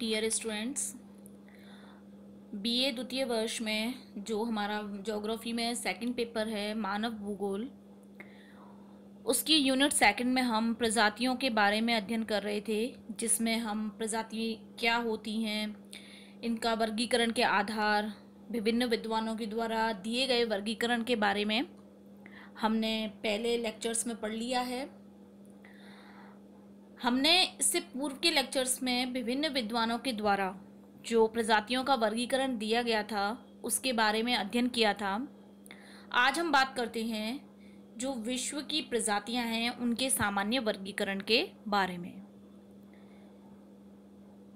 dear students BA द्वितीय वर्ष में जो हमारा जोग्राफ़ी में सेकंड पेपर है मानव भूगोल उसकी यूनिट सेकंड में हम प्रजातियों के बारे में अध्ययन कर रहे थे जिसमें हम प्रजाति क्या होती हैं इनका वर्गीकरण के आधार विभिन्न विद्वानों के द्वारा दिए गए वर्गीकरण के बारे में हमने पहले लेक्चर्स में पढ़ लिया है हमने इससे पूर्व के लेक्चर्स में विभिन्न विद्वानों के द्वारा जो प्रजातियों का वर्गीकरण दिया गया था उसके बारे में अध्ययन किया था आज हम बात करते हैं जो विश्व की प्रजातियां हैं उनके सामान्य वर्गीकरण के बारे में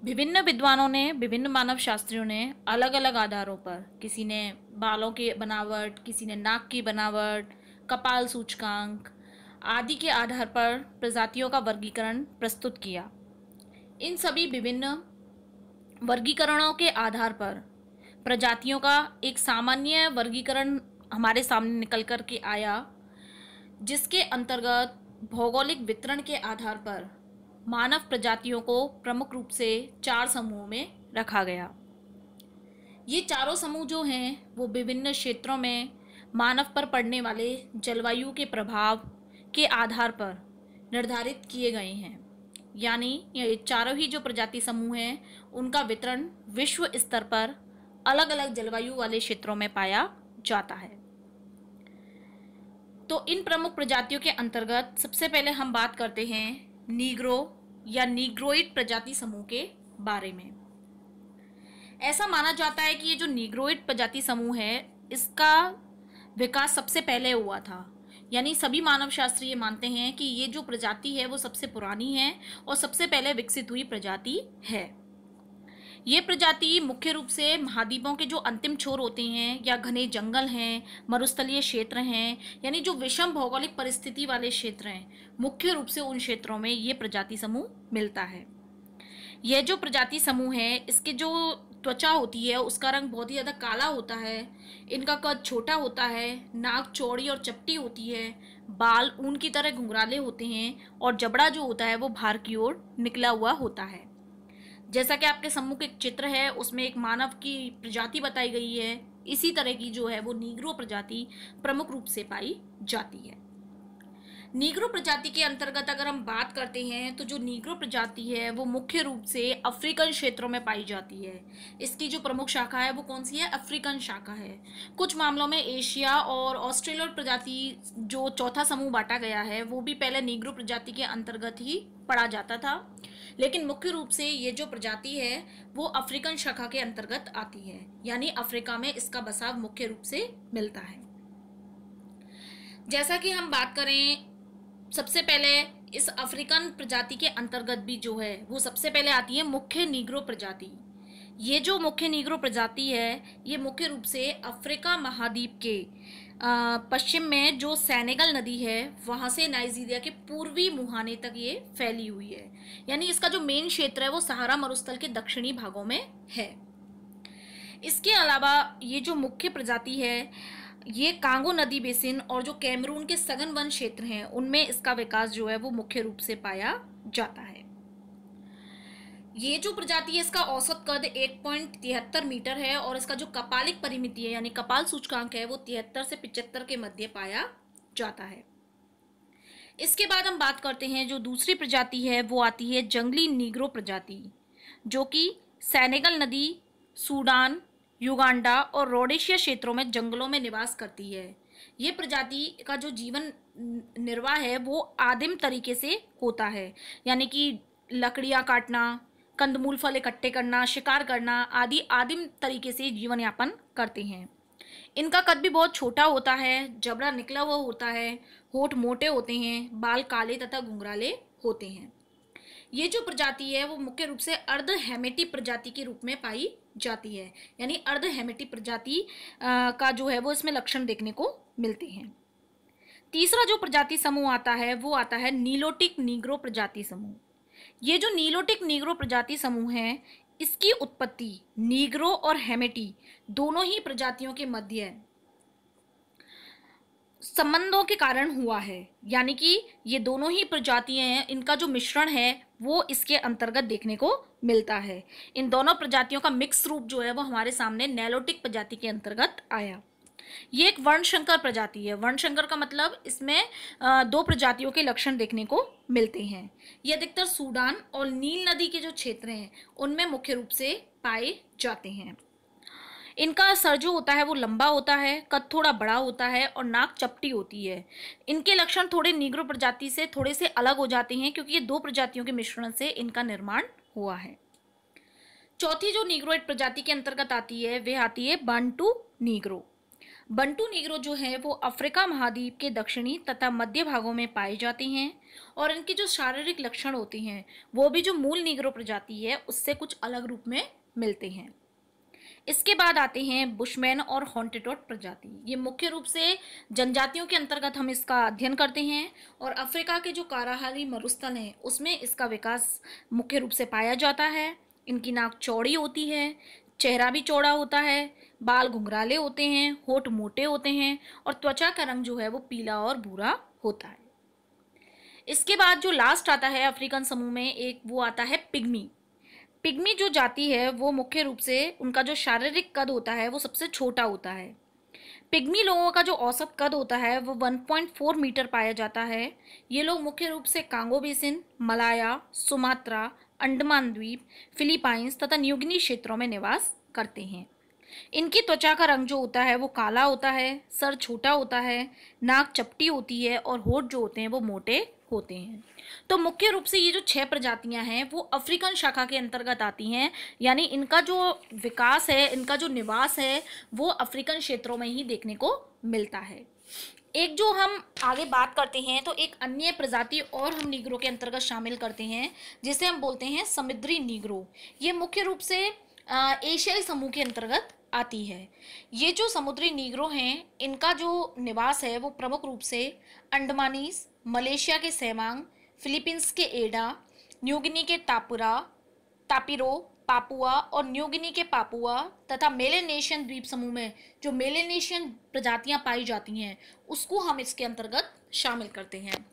विभिन्न विद्वानों ने विभिन्न मानव शास्त्रियों ने अलग अलग आधारों पर किसी ने बालों के बनावट किसी ने नाक की बनावट कपाल सूचकांक आदि के आधार पर प्रजातियों का वर्गीकरण प्रस्तुत किया इन सभी विभिन्न वर्गीकरणों के आधार पर प्रजातियों का एक सामान्य वर्गीकरण हमारे सामने निकल कर के आया जिसके अंतर्गत भौगोलिक वितरण के आधार पर मानव प्रजातियों को प्रमुख रूप से चार समूहों में रखा गया ये चारों समूह जो हैं वो विभिन्न क्षेत्रों में मानव पर पड़ने वाले जलवायु के प्रभाव के आधार पर निर्धारित किए गए हैं यानी ये चारों ही जो प्रजाति समूह हैं उनका वितरण विश्व स्तर पर अलग अलग जलवायु वाले क्षेत्रों में पाया जाता है तो इन प्रमुख प्रजातियों के अंतर्गत सबसे पहले हम बात करते हैं नीग्रो या नीग्रोइड प्रजाति समूह के बारे में ऐसा माना जाता है कि ये जो नीग्रोइड प्रजाति समूह है इसका विकास सबसे पहले हुआ था यानी सभी मानव शास्त्री ये मानते हैं कि ये जो प्रजाति है वो सबसे पुरानी है और सबसे पहले विकसित हुई प्रजाति है ये प्रजाति मुख्य रूप से महाद्वीपों के जो अंतिम छोर होते हैं या घने जंगल हैं मरुस्थलीय क्षेत्र हैं यानी जो विषम भौगोलिक परिस्थिति वाले क्षेत्र हैं मुख्य रूप से उन क्षेत्रों में ये प्रजाति समूह मिलता है यह जो प्रजाति समूह है इसके जो त्वचा होती है उसका रंग बहुत ही ज़्यादा काला होता है इनका कद छोटा होता है नाक चौड़ी और चपटी होती है बाल ऊन की तरह घुंघराले होते हैं और जबड़ा जो होता है वो बाहर की ओर निकला हुआ होता है जैसा कि आपके सम्मुख एक चित्र है उसमें एक मानव की प्रजाति बताई गई है इसी तरह की जो है वो नीग्रो प्रजाति प्रमुख रूप से पाई जाती है नीग्रो प्रजाति के अंतर्गत अगर हम बात करते हैं तो जो नीग्रो प्रजाति है वो मुख्य रूप से अफ्रीकन क्षेत्रों में पाई जाती है इसकी जो प्रमुख शाखा है वो कौन सी है अफ्रीकन शाखा है कुछ मामलों में एशिया और ऑस्ट्रेलिया प्रजाति जो चौथा समूह बांटा गया है वो भी पहले नीग्रो प्रजाति के अंतर्गत ही पढ़ा जाता था लेकिन मुख्य रूप से ये जो प्रजाति है वो अफ्रीकन शाखा के अंतर्गत आती है यानी अफ्रीका में इसका बसाव मुख्य रूप से मिलता है जैसा कि हम बात करें सबसे पहले इस अफ्रीकन प्रजाति के अंतर्गत भी जो है वो सबसे पहले आती है मुख्य निग्रो प्रजाति ये जो मुख्य निग्रो प्रजाति है ये मुख्य रूप से अफ्रीका महाद्वीप के पश्चिम में जो सैनेगल नदी है वहाँ से नाइजीरिया के पूर्वी मुहाने तक ये फैली हुई है यानी इसका जो मेन क्षेत्र है वो सहारा मरुस्थल के दक्षिणी भागों में है इसके अलावा ये जो मुख्य प्रजाति है ये कांगो नदी बेसिन और जो कैमरून के सघन वन क्षेत्र हैं उनमें इसका विकास जो है वो मुख्य रूप से पाया जाता है ये जो प्रजाति है इसका औसत कद एक पॉइंट तिहत्तर मीटर है और इसका जो कपालिक परिमिति है यानी कपाल सूचकांक है वो तिहत्तर से पिचहत्तर के मध्य पाया जाता है इसके बाद हम बात करते हैं जो दूसरी प्रजाति है वो आती है जंगली नीग्रो प्रजाति जो कि सैनेगल नदी सूडान युगांडा और रोडेशिया क्षेत्रों में जंगलों में निवास करती है ये प्रजाति का जो जीवन निर्वाह है वो आदिम तरीके से होता है यानी कि लकड़ियाँ काटना कंदमूल फल इकट्ठे करना शिकार करना आदि आदिम तरीके से जीवन यापन करते हैं इनका कद भी बहुत छोटा होता है जबड़ा निकला हुआ होता है होठ मोटे होते हैं बाल काले तथा घुंघराले होते हैं ये जो प्रजाति है वो मुख्य रूप से अर्ध हेमेटी प्रजाति के रूप में पाई जाति है यानी अर्ध हेमेटी प्रजाति का जो है वो इसमें लक्षण देखने को मिलते हैं तीसरा जो प्रजाति समूह आता है वो आता है नीलोटिक नीग्रो प्रजाति समूह ये जो नीलोटिक नीग्रो प्रजाति समूह है इसकी उत्पत्ति नीग्रो और हेमेटी दोनों ही प्रजातियों के मध्य संबंधों के कारण हुआ है यानी कि ये दोनों ही प्रजातियां हैं इनका जो मिश्रण है वो इसके अंतर्गत देखने को मिलता है इन दोनों प्रजातियों का मिक्स रूप जो है वो हमारे सामने नैलोटिक प्रजाति के अंतर्गत आया ये एक वर्णशंकर प्रजाति है वर्णशंकर का मतलब इसमें दो प्रजातियों के लक्षण देखने को मिलते हैं ये अधिकतर सूडान और नील नदी के जो क्षेत्र हैं उनमें मुख्य रूप से पाए जाते हैं इनका सर जो होता है वो लंबा होता है कद थोड़ा बड़ा होता है और नाक चपटी होती है इनके लक्षण थोड़े नीग्रो प्रजाति से थोड़े से अलग हो जाते हैं क्योंकि ये दो प्रजातियों के मिश्रण से इनका निर्माण हुआ है चौथी जो नीग्रोइड प्रजाति के अंतर्गत आती है वे आती है बंटू नीग्रो बंटू नीग्रो जो है वो अफ्रीका महाद्वीप के दक्षिणी तथा मध्य भागों में पाए जाते हैं और इनके जो शारीरिक लक्षण होते हैं वो भी जो मूल नीग्रो प्रजाति है उससे कुछ अलग रूप में मिलते हैं इसके बाद आते हैं बुशमैन और हॉन्टेटोट प्रजाति ये मुख्य रूप से जनजातियों के अंतर्गत हम इसका अध्ययन करते हैं और अफ्रीका के जो काराहारी मरुस्थल हैं उसमें इसका विकास मुख्य रूप से पाया जाता है इनकी नाक चौड़ी होती है चेहरा भी चौड़ा होता है बाल घुंघराले होते हैं होठ मोटे होते हैं और त्वचा का रंग जो है वो पीला और भूरा होता है इसके बाद जो लास्ट आता है अफ्रीकन समूह में एक वो आता है पिग्मी पिग्मी जो जाति है वो मुख्य रूप से उनका जो शारीरिक कद होता है वो सबसे छोटा होता है पिग्मी लोगों का जो औसत कद होता है वो 1.4 मीटर पाया जाता है ये लोग मुख्य रूप से Congo basin Malaya Sumatra Andaman द्वीप फिलीपाइंस तथा न्यूगनी क्षेत्रों में निवास करते हैं इनकी त्वचा का रंग जो होता है वो काला होता है सर छोटा होता है नाक चपटी होती है और होठ जो होते हैं वो मोटे होते हैं तो मुख्य रूप से ये जो छह प्रजातियां हैं वो अफ्रीकन शाखा के अंतर्गत आती हैं यानी इनका जो विकास है इनका जो निवास है वो अफ्रीकन क्षेत्रों में ही देखने को मिलता है एक जो हम आगे बात करते हैं तो एक अन्य प्रजाति और हम नीग्रो के अंतर्गत शामिल करते हैं जिसे हम बोलते हैं समुद्री नीग्रो ये मुख्य रूप से एशियाई समूह के अंतर्गत आती है ये जो समुद्री नीग्रो हैं इनका जो निवास है वो प्रमुख रूप से अंडमानीस मलेशिया के सेमांग फिलीपींस के एडा न्यूगिनी के तापुरा तापिरो पापुआ और न्यूगिनी के पापुआ तथा मेलेनेशियन द्वीप समूह में जो मेलेनेशियन प्रजातियां पाई जाती हैं उसको हम इसके अंतर्गत शामिल करते हैं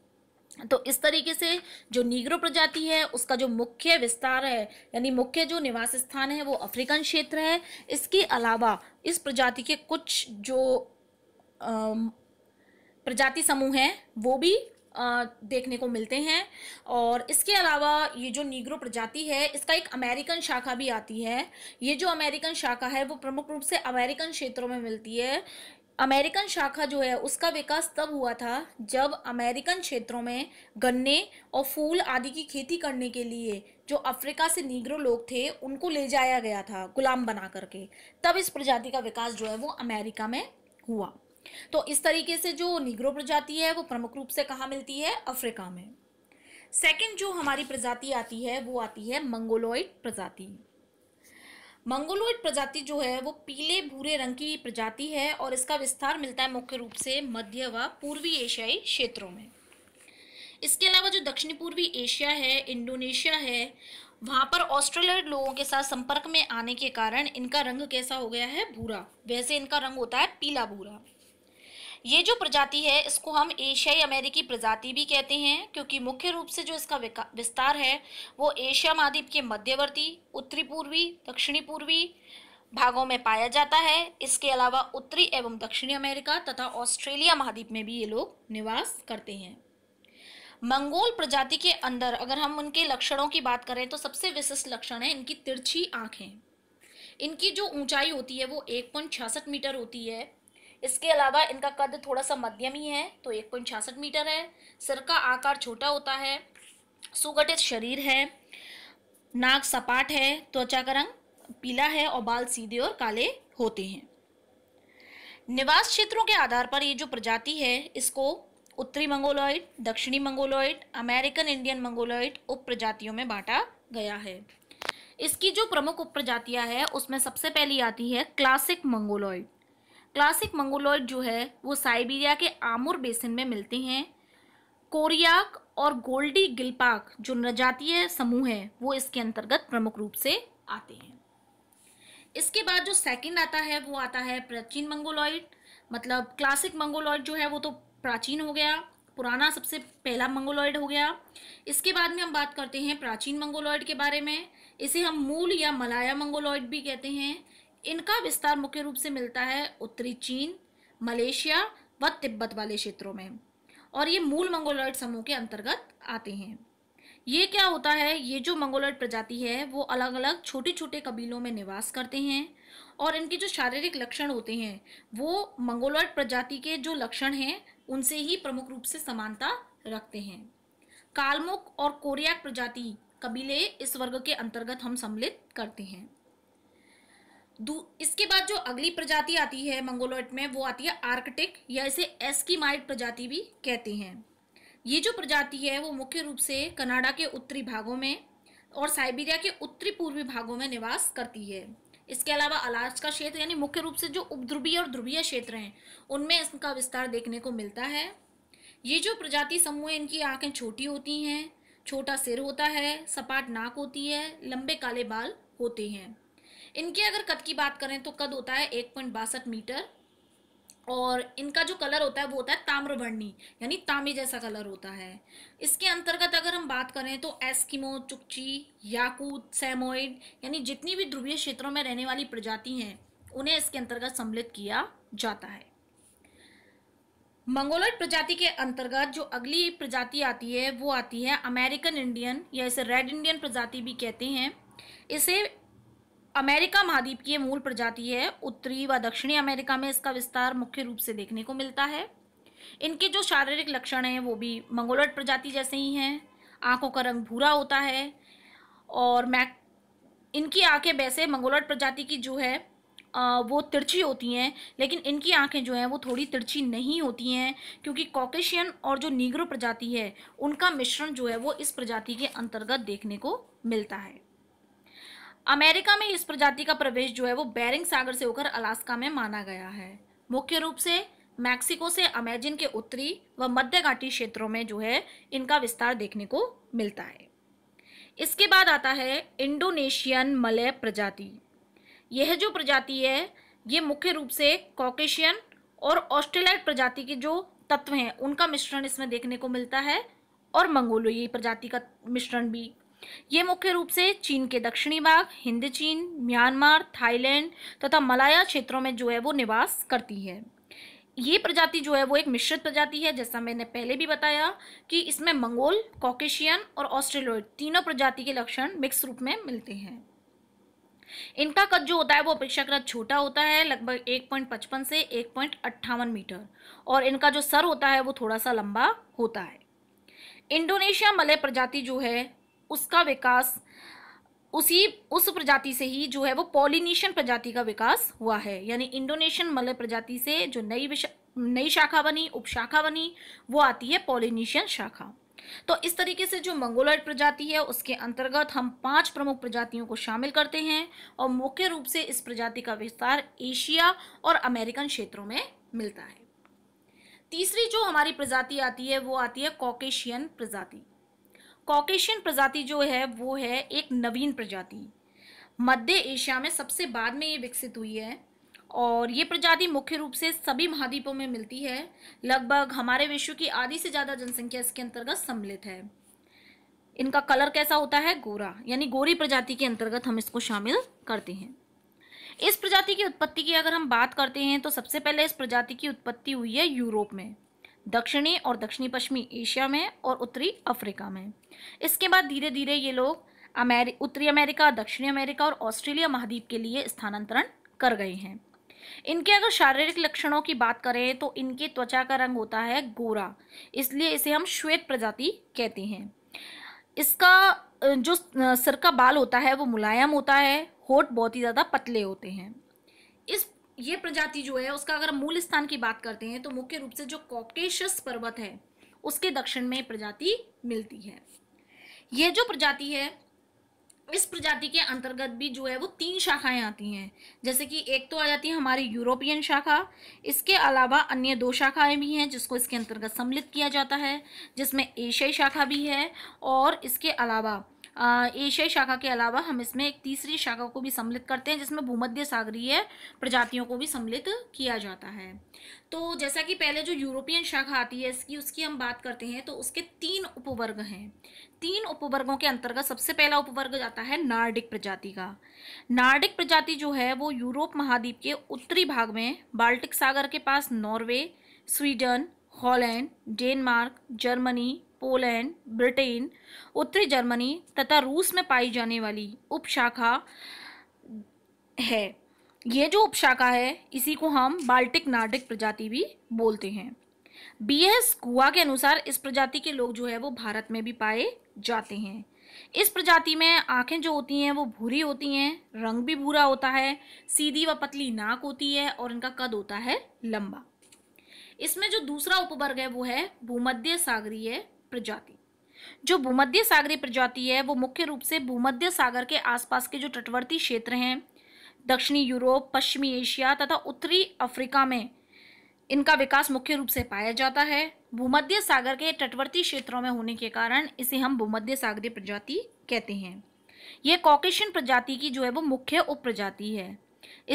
तो इस तरीके से जो नीग्रो प्रजाति है उसका जो मुख्य विस्तार है यानी मुख्य जो निवास स्थान है वो अफ्रीकन क्षेत्र है इसके अलावा इस प्रजाति के कुछ जो प्रजाति समूह हैं वो भी आ, देखने को मिलते हैं और इसके अलावा ये जो नीग्रो प्रजाति है इसका एक अमेरिकन शाखा भी आती है ये जो अमेरिकन शाखा है वो प्रमुख रूप से अमेरिकन क्षेत्रों में मिलती है अमेरिकन शाखा जो है उसका विकास तब हुआ था जब अमेरिकन क्षेत्रों में गन्ने और फूल आदि की खेती करने के लिए जो अफ्रीका से नीग्रो लोग थे उनको ले जाया गया था गुलाम बना करके तब इस प्रजाति का विकास जो है वो अमेरिका में हुआ तो इस तरीके से जो निग्रो प्रजाति है वो प्रमुख रूप से कहाँ मिलती है अफ्रीका में सेकेंड जो हमारी प्रजाति आती है वो आती है मंगोलॉइड प्रजाति मंगोलोइड प्रजाति जो है वो पीले भूरे रंग की प्रजाति है और इसका विस्तार मिलता है मुख्य रूप से मध्य व पूर्वी एशियाई क्षेत्रों में इसके अलावा जो दक्षिणी पूर्वी एशिया है इंडोनेशिया है वहाँ पर ऑस्ट्रेलियाई लोगों के साथ संपर्क में आने के कारण इनका रंग कैसा हो गया है भूरा वैसे इनका रंग होता है पीला भूरा ये जो प्रजाति है इसको हम एशियाई अमेरिकी प्रजाति भी कहते हैं क्योंकि मुख्य रूप से जो इसका विस्तार है वो एशिया महाद्वीप के मध्यवर्ती उत्तरी पूर्वी दक्षिणी पूर्वी भागों में पाया जाता है इसके अलावा उत्तरी एवं दक्षिणी अमेरिका तथा ऑस्ट्रेलिया महाद्वीप में भी ये लोग निवास करते हैं मंगोल प्रजाति के अंदर अगर हम उनके लक्षणों की बात करें तो सबसे विशिष्ट लक्षण है इनकी तिरछी आँखें इनकी जो ऊंचाई होती है वो एक पॉइंट छियासठ मीटर होती है इसके अलावा इनका कद थोड़ा सा मध्यम ही है तो एक पॉइंट छियासठ मीटर है सिर का आकार छोटा होता है सुगठित शरीर है नाक सपाट है त्वचा का रंग पीला है और बाल सीधे और काले होते हैं निवास क्षेत्रों के आधार पर ये जो प्रजाति है इसको उत्तरी मंगोलॉइड दक्षिणी मंगोलॉइड अमेरिकन इंडियन मंगोलॉइड उप प्रजातियों में बांटा गया है इसकी जो प्रमुख उप प्रजातियाँ है उसमें सबसे पहली आती है क्लासिक मंगोलॉइड क्लासिक मंगोलॉइड जो है वो साइबीरिया के आमुर बेसिन में मिलते हैं कोरियाक और गोल्डी गिलपाक जो नजातीय समूह है वो इसके अंतर्गत प्रमुख रूप से आते हैं इसके बाद जो सेकंड आता है वो आता है प्राचीन मंगोलॉइड मतलब क्लासिक मंगोलॉइड जो है वो तो प्राचीन हो गया पुराना सबसे पहला मंगोलॉइड हो गया इसके बाद में हम बात करते हैं प्राचीन मंगोलॉइड के बारे में इसे हम मूल या मलाया मंगोलॉइड भी कहते हैं इनका विस्तार मुख्य रूप से मिलता है उत्तरी चीन मलेशिया व तिब्बत वाले क्षेत्रों में और ये मूल मंगोलॉयड समूह के अंतर्गत आते हैं ये क्या होता है ये जो मंगोलॉयड प्रजाति है वो अलग अलग छोटे छोटे कबीलों में निवास करते हैं और इनके जो शारीरिक लक्षण होते हैं वो मंगोलॉयड प्रजाति के जो लक्षण हैं उनसे ही प्रमुख रूप से समानता रखते हैं कालमुख और कोरियाक प्रजाति कबीले इस वर्ग के अंतर्गत हम सम्मिलित करते हैं इसके बाद जो अगली प्रजाति आती है मंगोलोइट में वो आती है आर्कटिक या इसे एस्कीमाइट प्रजाति भी कहते हैं ये जो प्रजाति है वो मुख्य रूप से कनाडा के उत्तरी भागों में और साइबेरिया के उत्तरी पूर्वी भागों में निवास करती है इसके अलावा अलास्का क्षेत्र यानी मुख्य रूप से जो उपध्रुवीय और ध्रुवीय क्षेत्र हैं उनमें इसका विस्तार देखने को मिलता है ये जो प्रजाति समूह इनकी आंखें छोटी होती हैं छोटा सिर होता है सपाट नाक होती है लंबे काले बाल होते हैं इनके अगर कद की बात करें तो कद होता है एक पॉइंट बासठ मीटर और इनका जो कलर होता है वो होता है ताम्रवर्णी यानी तामे जैसा कलर होता है इसके अंतर्गत अगर हम बात करें तो एस्किमो चुकची याकूत सेमोइड यानी जितनी भी ध्रुवीय क्षेत्रों में रहने वाली प्रजाति हैं उन्हें इसके अंतर्गत सम्मिलित किया जाता है मंगोलॉइड प्रजाति के अंतर्गत जो अगली प्रजाति आती है वो आती है अमेरिकन इंडियन या इसे रेड इंडियन प्रजाति भी कहते हैं इसे अमेरिका महाद्वीप की मूल प्रजाति है उत्तरी व दक्षिणी अमेरिका में इसका विस्तार मुख्य रूप से देखने को मिलता है इनके जो शारीरिक लक्षण हैं वो भी मंगोलट प्रजाति जैसे ही हैं आंखों का रंग भूरा होता है और मैक इनकी आंखें वैसे मंगोलट प्रजाति की जो है वो तिरछी होती हैं लेकिन इनकी आंखें जो हैं वो थोड़ी तिरछी नहीं होती हैं क्योंकि कॉकेशियन और जो नीग्रो प्रजाति है उनका मिश्रण जो है वो इस प्रजाति के अंतर्गत देखने को मिलता है अमेरिका में इस प्रजाति का प्रवेश जो है वो बैरिंग सागर से होकर अलास्का में माना गया है मुख्य रूप से मैक्सिको से अमेजिन के उत्तरी व मध्य घाटी क्षेत्रों में जो है इनका विस्तार देखने को मिलता है इसके बाद आता है इंडोनेशियन मलय प्रजाति यह जो प्रजाति है ये मुख्य रूप से कॉकेशियन और ऑस्ट्रेलाइट प्रजाति के जो तत्व हैं उनका मिश्रण इसमें देखने को मिलता है और मंगोलोई प्रजाति का मिश्रण भी ये मुख्य रूप से चीन के दक्षिणी भाग हिंद चीन म्यांमार थाईलैंड तथा मलाया क्षेत्रों में जो है वो निवास करती है ये प्रजाति जो है वो एक मिश्रित प्रजाति है जैसा मैंने पहले भी बताया कि इसमें मंगोल कॉकेशियन और ऑस्ट्रेलोइड तीनों प्रजाति के लक्षण मिक्स रूप में मिलते हैं इनका कद जो होता है वो अपेक्षाकृत छोटा होता है लगभग 1.55 से 1.58 मीटर और इनका जो सर होता है वो थोड़ा सा लंबा होता है इंडोनेशिया मलय प्रजाति जो है उसका विकास उसी उस प्रजाति से ही जो है वो पॉलिनेशियन प्रजाति का विकास हुआ है यानी इंडोनेशियन मलय प्रजाति से जो नई नई शाखा बनी उपशाखा बनी वो आती है पॉलिनेशियन शाखा तो इस तरीके से जो मंगोलॉइड प्रजाति है उसके अंतर्गत हम पांच प्रमुख प्रजातियों को शामिल करते हैं और मुख्य रूप से इस प्रजाति का विस्तार एशिया और अमेरिकन क्षेत्रों में मिलता है तीसरी जो हमारी प्रजाति आती है वो आती है कॉकेशियन प्रजाति कॉकेशियन प्रजाति जो है वो है एक नवीन प्रजाति मध्य एशिया में सबसे बाद में ये विकसित हुई है और ये प्रजाति मुख्य रूप से सभी महाद्वीपों में मिलती है लगभग हमारे विश्व की आधी से ज़्यादा जनसंख्या इसके अंतर्गत सम्मिलित है इनका कलर कैसा होता है गोरा यानी गोरी प्रजाति के अंतर्गत हम इसको शामिल करते हैं इस प्रजाति की उत्पत्ति की अगर हम बात करते हैं तो सबसे पहले इस प्रजाति की उत्पत्ति हुई है यूरोप में दक्षिणी और दक्षिणी पश्चिमी एशिया में और उत्तरी अफ्रीका में इसके बाद धीरे धीरे ये लोग अमेरि उत्तरी अमेरिका दक्षिणी अमेरिका और ऑस्ट्रेलिया महाद्वीप के लिए स्थानांतरण कर गए हैं इनके अगर शारीरिक लक्षणों की बात करें तो इनके त्वचा का रंग होता है गोरा इसलिए इसे हम श्वेत प्रजाति कहते हैं इसका जो सर का बाल होता है वो मुलायम होता है होठ बहुत ही ज़्यादा पतले होते हैं इस ये प्रजाति जो है उसका अगर मूल स्थान की बात करते हैं तो मुख्य रूप से जो कॉकेशस पर्वत है उसके दक्षिण में प्रजाति मिलती है ये जो प्रजाति है इस प्रजाति के अंतर्गत भी जो है वो तीन शाखाएं आती हैं जैसे कि एक तो आ जाती है हमारी यूरोपियन शाखा इसके अलावा अन्य दो शाखाएं भी हैं जिसको इसके अंतर्गत सम्मिलित किया जाता है जिसमें एशियाई शाखा भी है और इसके अलावा एशियाई शाखा के अलावा हम इसमें एक तीसरी शाखा को भी सम्मिलित करते हैं जिसमें भूमध्य सागरीय प्रजातियों को भी सम्मिलित किया जाता है तो जैसा कि पहले जो यूरोपियन शाखा आती है इसकी उसकी हम बात करते हैं तो उसके तीन उपवर्ग हैं तीन उपवर्गों के अंतर्गत सबसे पहला उपवर्ग जाता है नार्डिक प्रजाति का नार्डिक प्रजाति जो है वो यूरोप महाद्वीप के उत्तरी भाग में बाल्टिक सागर के पास Norway Sweden Holland Denmark Germany Poland Britain उत्तरी जर्मनी तथा रूस में पाई जाने वाली उपशाखा है ये जो उपशाखा है इसी को हम बाल्टिक नार्डिक प्रजाति भी बोलते हैं बी एस गुआ के अनुसार इस प्रजाति के लोग जो है वो भारत में भी पाए जाते हैं इस प्रजाति में आंखें जो होती हैं वो भूरी होती हैं रंग भी भूरा होता है सीधी व पतली नाक होती है और इनका कद होता है लंबा इसमें जो दूसरा उपवर्ग है वो है भूमध्य सागरीय प्रजाति जो भूमध्य सागरी प्रजाति है वो मुख्य रूप से भूमध्य सागर के आसपास के जो तटवर्ती क्षेत्र हैं दक्षिणी यूरोप पश्चिमी एशिया तथा उत्तरी अफ्रीका में इनका विकास मुख्य रूप से पाया जाता है भूमध्य सागर के तटवर्ती क्षेत्रों में होने के कारण इसे हम भूमध्य सागरी प्रजाति कहते हैं ये कॉकेशियन प्रजाति की जो है वो मुख्य उप प्रजाति है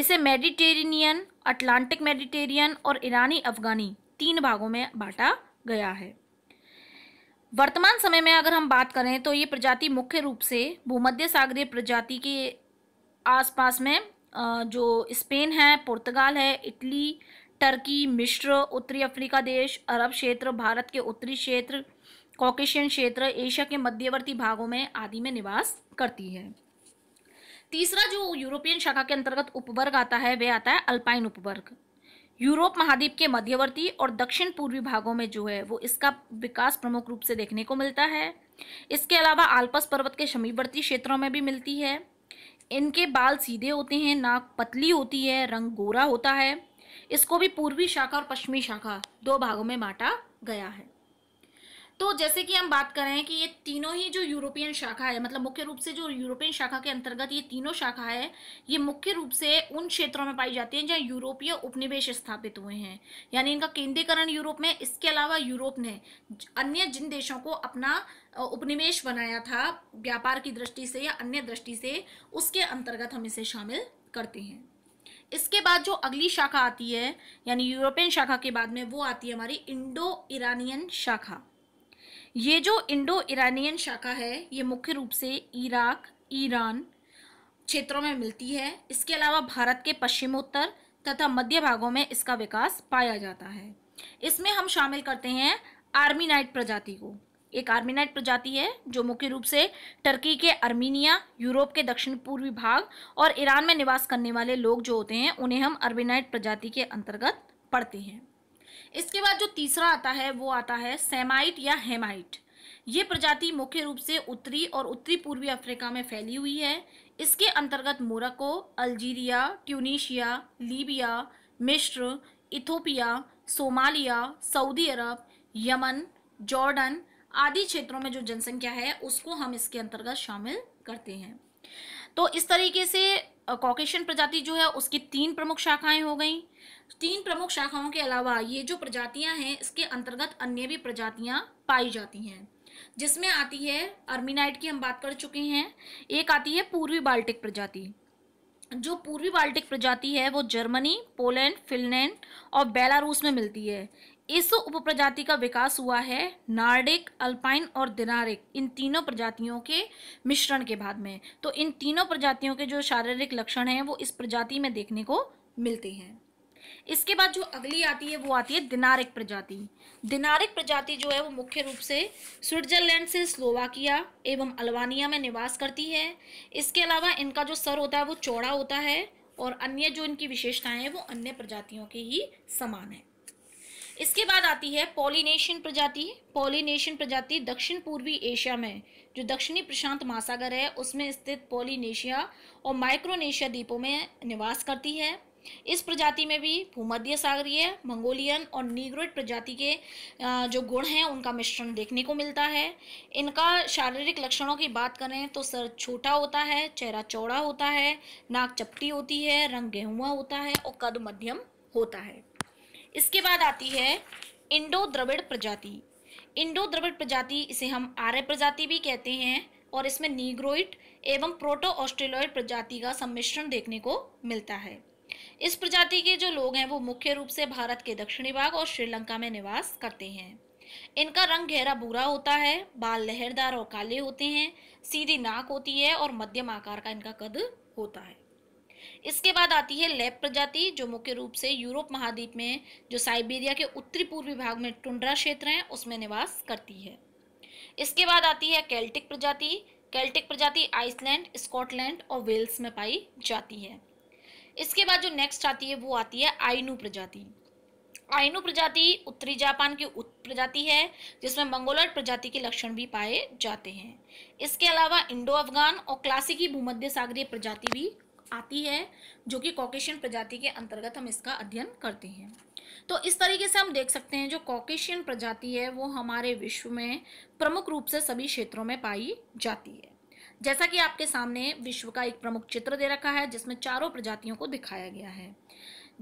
इसे मेडिटेरेनियन अटलांटिक मेडिटेरियन और ईरानी अफगानी तीन भागों में बांटा गया है वर्तमान समय में अगर हम बात करें तो ये प्रजाति मुख्य रूप से भूमध्य सागरीय प्रजाति के आसपास में जो स्पेन है पुर्तगाल है इटली टर्की मिश्र उत्तरी अफ्रीका देश अरब क्षेत्र भारत के उत्तरी क्षेत्र कॉकेशियन क्षेत्र एशिया के मध्यवर्ती भागों में आदि में निवास करती है तीसरा जो यूरोपियन शाखा के अंतर्गत उपवर्ग आता है वह आता है अल्पाइन उपवर्ग यूरोप महाद्वीप के मध्यवर्ती और दक्षिण पूर्वी भागों में जो है वो इसका विकास प्रमुख रूप से देखने को मिलता है इसके अलावा आल्पस पर्वत के समीपवर्ती क्षेत्रों में भी मिलती है इनके बाल सीधे होते हैं नाक पतली होती है रंग गोरा होता है इसको भी पूर्वी शाखा और पश्चिमी शाखा दो भागों में बांटा गया है तो जैसे कि हम बात कर रहे हैं कि ये तीनों ही जो यूरोपियन शाखा है मतलब मुख्य रूप से जो यूरोपियन शाखा के अंतर्गत ये तीनों शाखा है ये मुख्य रूप से उन क्षेत्रों में पाई जाती हैं जहाँ यूरोपीय उपनिवेश स्थापित हुए हैं यानी इनका केंद्रीकरण यूरोप में इसके अलावा यूरोप ने अन्य जिन देशों को अपना उपनिवेश बनाया था व्यापार की दृष्टि से या अन्य दृष्टि से उसके अंतर्गत हम इसे शामिल करते हैं इसके बाद जो अगली शाखा आती है यानी यूरोपियन शाखा के बाद में वो आती है हमारी इंडो ईरानियन शाखा ये जो इंडो ईरानियन शाखा है ये मुख्य रूप से इराक ईरान क्षेत्रों में मिलती है इसके अलावा भारत के पश्चिमोत्तर तथा मध्य भागों में इसका विकास पाया जाता है इसमें हम शामिल करते हैं आर्मीनाइट प्रजाति को एक आर्मीनाइट प्रजाति है जो मुख्य रूप से टर्की के अर्मीनिया यूरोप के दक्षिण पूर्वी भाग और ईरान में निवास करने वाले लोग जो होते हैं उन्हें हम अर्मीनाइट प्रजाति के अंतर्गत पढ़ते हैं इसके बाद जो तीसरा आता है वो आता है सेमाइट या हेमाइट ये प्रजाति मुख्य रूप से उत्तरी और उत्तरी पूर्वी अफ्रीका में फैली हुई है इसके अंतर्गत मोरक्को अल्जीरिया ट्यूनिशिया लीबिया मिश्र इथोपिया सोमालिया सऊदी अरब यमन जॉर्डन आदि क्षेत्रों में जो जनसंख्या है उसको हम इसके अंतर्गत शामिल करते हैं तो इस तरीके से कॉकेशन प्रजाति जो है उसकी तीन प्रमुख शाखाएं हो गई तीन प्रमुख शाखाओं के अलावा ये जो प्रजातियां हैं इसके अंतर्गत अन्य भी प्रजातियां पाई जाती हैं जिसमें आती है अर्मीनाइट की हम बात कर चुके हैं एक आती है पूर्वी बाल्टिक प्रजाति जो पूर्वी बाल्टिक प्रजाति है वो जर्मनी पोलैंड फिनलैंड और बेलारूस में मिलती है इस उप प्रजाति का विकास हुआ है नार्डिक अल्पाइन और दिनारिक इन तीनों प्रजातियों के मिश्रण के बाद में तो इन तीनों प्रजातियों के जो शारीरिक लक्षण हैं वो इस प्रजाति में देखने को मिलते हैं इसके बाद जो अगली आती है वो आती है दिनारिक प्रजाति दिनारिक प्रजाति जो है वो मुख्य रूप से स्विट्जरलैंड से स्लोवाकिया एवं अल्बानिया में निवास करती है इसके अलावा इनका जो सर होता है वो चौड़ा होता है और अन्य जो इनकी विशेषताएं हैं वो अन्य प्रजातियों के ही समान है इसके बाद आती है पॉलिनेशियन प्रजाति पॉलिनेशियन प्रजाति दक्षिण पूर्वी एशिया में जो दक्षिणी प्रशांत महासागर है उसमें स्थित पॉलीनेशिया और माइक्रोनेशिया द्वीपों में निवास करती है इस प्रजाति में भी भूमध्य सागरीय मंगोलियन और नीग्रोइड प्रजाति के जो गुण हैं उनका मिश्रण देखने को मिलता है इनका शारीरिक लक्षणों की बात करें तो सर छोटा होता है चेहरा चौड़ा होता है नाक चपटी होती है रंग गेहुआ होता है और कद मध्यम होता है इसके बाद आती है इंडो द्रविड़ प्रजाति इंडो द्रविड़ प्रजाति इसे हम आर्य प्रजाति भी कहते हैं और इसमें नीग्रोइड एवं प्रोटो ऑस्ट्रेलॉइड प्रजाति का सम्मिश्रण देखने को मिलता है इस प्रजाति के जो लोग हैं वो मुख्य रूप से भारत के दक्षिणी भाग और श्रीलंका में निवास करते हैं इनका रंग गहरा भूरा होता है बाल लहरदार और काले होते हैं सीधी नाक होती है और मध्यम आकार का इनका कद होता है इसके बाद आती है लैप प्रजाति जो मुख्य रूप से यूरोप महाद्वीप में जो साइबेरिया के उत्तरी पूर्वी भाग में टुंड्रा क्षेत्र है उसमें निवास करती है इसके बाद आती है कैल्टिक प्रजाति कैल्टिक प्रजाति आइसलैंड स्कॉटलैंड और वेल्स में पाई जाती है इसके बाद जो नेक्स्ट आती है वो आती है आइनू प्रजाति आइनू प्रजाति उत्तरी जापान की प्रजाति है जिसमें मंगोलर प्रजाति के लक्षण भी पाए जाते हैं इसके अलावा इंडो अफगान और क्लासिकी भूमध्य सागरीय प्रजाति भी आती है जो कि कॉकेशियन प्रजाति के अंतर्गत हम इसका अध्ययन करते हैं तो इस तरीके से हम देख सकते हैं जो कॉकेशियन प्रजाति है वो हमारे विश्व में प्रमुख रूप से सभी क्षेत्रों में पाई जाती है जैसा कि आपके सामने विश्व का एक प्रमुख चित्र दे रखा है जिसमें चारों प्रजातियों को दिखाया गया है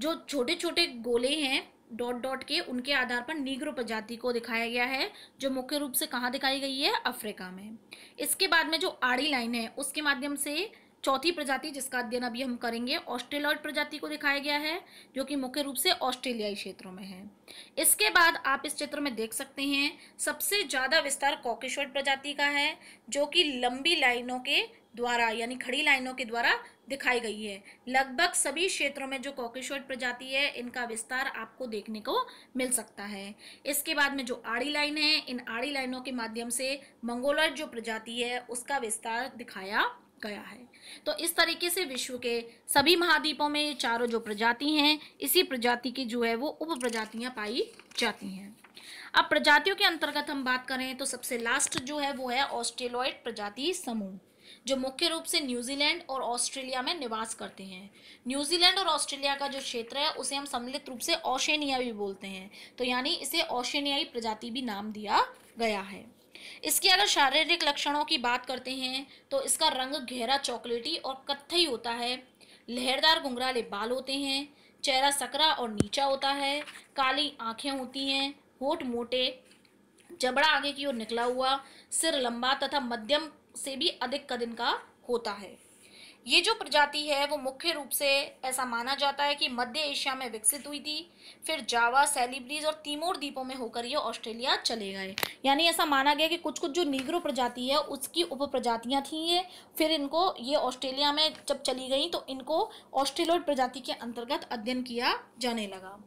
जो छोटे छोटे गोले हैं डॉट डॉट के उनके आधार पर नीग्रो प्रजाति को दिखाया गया है जो मुख्य रूप से कहाँ दिखाई गई है अफ्रीका में इसके बाद में जो आड़ी लाइन है उसके माध्यम से चौथी प्रजाति जिसका अध्ययन अभी हम करेंगे ऑस्ट्रेलॉइड प्रजाति को दिखाया गया है जो कि मुख्य रूप से ऑस्ट्रेलियाई क्षेत्रों में है इसके बाद आप इस क्षेत्र में देख सकते हैं सबसे ज़्यादा विस्तार कॉकेश्वर प्रजाति का है जो कि लंबी लाइनों के द्वारा यानी खड़ी लाइनों के द्वारा दिखाई गई है लगभग सभी क्षेत्रों में जो कॉकेश्वर प्रजाति है इनका विस्तार आपको देखने को मिल सकता है इसके बाद में जो आड़ी लाइन है इन आड़ी लाइनों के माध्यम से मंगोलॉइड जो प्रजाति है उसका विस्तार दिखाया गया है तो इस तरीके से विश्व के सभी महाद्वीपों में ये चारों जो प्रजाति हैं इसी प्रजाति की जो है वो उप प्रजातियाँ पाई जाती हैं अब प्रजातियों के अंतर्गत हम बात करें तो सबसे लास्ट जो है वो है ऑस्ट्रेलॉइड प्रजाति समूह जो मुख्य रूप से न्यूजीलैंड और ऑस्ट्रेलिया में निवास करते हैं न्यूजीलैंड और ऑस्ट्रेलिया का जो क्षेत्र है उसे हम सम्मिलित रूप से ऑशेनिया भी बोलते हैं तो यानी इसे ऑशेनियाई प्रजाति भी नाम दिया गया है इसके अगर शारीरिक लक्षणों की बात करते हैं तो इसका रंग गहरा चॉकलेटी और कत्थई होता है लहरदार घुंघराले बाल होते हैं चेहरा सकरा और नीचा होता है काली आंखें होती हैं होठ मोटे जबड़ा आगे की ओर निकला हुआ सिर लंबा तथा मध्यम से भी अधिक कदिन का होता है ये जो प्रजाति है वो मुख्य रूप से ऐसा माना जाता है कि मध्य एशिया में विकसित हुई थी फिर जावा सेलिब्रीज और तीमोर द्वीपों में होकर ये ऑस्ट्रेलिया चले गए यानी ऐसा माना गया कि कुछ कुछ जो निग्रो प्रजाति है उसकी उप प्रजातियाँ थी ये फिर इनको ये ऑस्ट्रेलिया में जब चली गई तो इनको ऑस्ट्रेलोड प्रजाति के अंतर्गत अध्ययन किया जाने लगा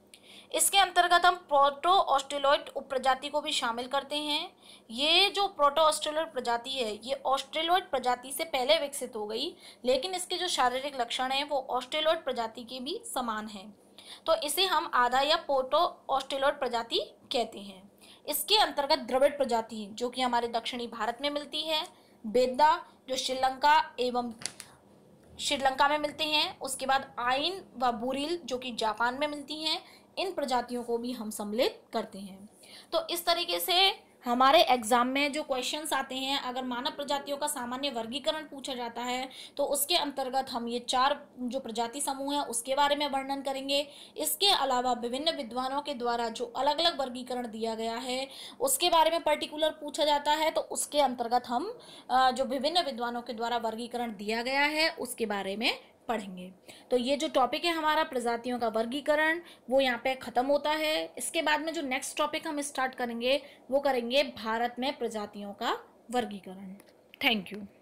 इसके अंतर्गत हम प्रोटो ऑस्ट्रेलॉइड उप प्रजाति को भी शामिल करते हैं ये जो प्रोटो ऑस्ट्रेलॉइड प्रजाति है ये ऑस्ट्रेलॉइड प्रजाति से पहले विकसित हो गई लेकिन इसके जो शारीरिक लक्षण हैं वो ऑस्ट्रेलॉइड प्रजाति के भी समान हैं तो इसे हम आधा या पोटो ऑस्ट्रेलॉइड प्रजाति कहते हैं इसके अंतर्गत द्रविड़ प्रजाति जो कि हमारे दक्षिणी भारत में मिलती है बेदा जो श्रीलंका एवं श्रीलंका में मिलते हैं उसके बाद आइन व बुरिल जो कि जापान में मिलती हैं इन प्रजातियों को भी हम सम्मिलित करते हैं तो इस तरीके से हमारे एग्जाम में जो क्वेश्चंस आते हैं अगर मानव प्रजातियों का सामान्य वर्गीकरण पूछा जाता है तो उसके अंतर्गत हम ये चार जो प्रजाति समूह है उसके बारे में वर्णन करेंगे इसके अलावा विभिन्न विद्वानों के द्वारा जो अलग अलग वर्गीकरण दिया गया है उसके बारे में पर्टिकुलर पूछा जाता है तो उसके अंतर्गत हम जो विभिन्न विद्वानों के द्वारा वर्गीकरण दिया गया है उसके बारे में पढ़ेंगे तो ये जो टॉपिक है हमारा प्रजातियों का वर्गीकरण वो यहाँ पे ख़त्म होता है इसके बाद में जो नेक्स्ट टॉपिक हम स्टार्ट करेंगे वो करेंगे भारत में प्रजातियों का वर्गीकरण थैंक यू